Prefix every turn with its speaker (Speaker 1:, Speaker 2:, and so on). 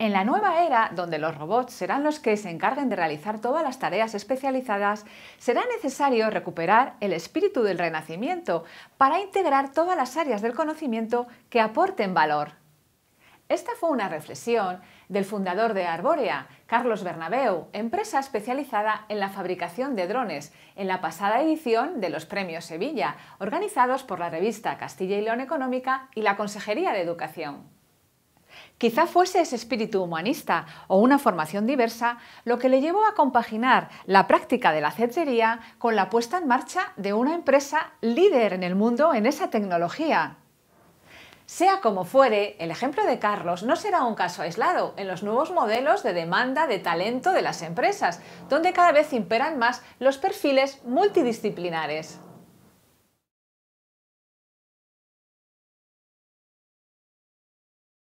Speaker 1: En la nueva era, donde los robots serán los que se encarguen de realizar todas las tareas especializadas, será necesario recuperar el espíritu del renacimiento para integrar todas las áreas del conocimiento que aporten valor. Esta fue una reflexión del fundador de Arborea, Carlos Bernabeu, empresa especializada en la fabricación de drones, en la pasada edición de los Premios Sevilla, organizados por la revista Castilla y León Económica y la Consejería de Educación. Quizá fuese ese espíritu humanista o una formación diversa lo que le llevó a compaginar la práctica de la cetrería con la puesta en marcha de una empresa líder en el mundo en esa tecnología. Sea como fuere, el ejemplo de Carlos no será un caso aislado en los nuevos modelos de demanda de talento de las empresas, donde cada vez imperan más los perfiles multidisciplinares.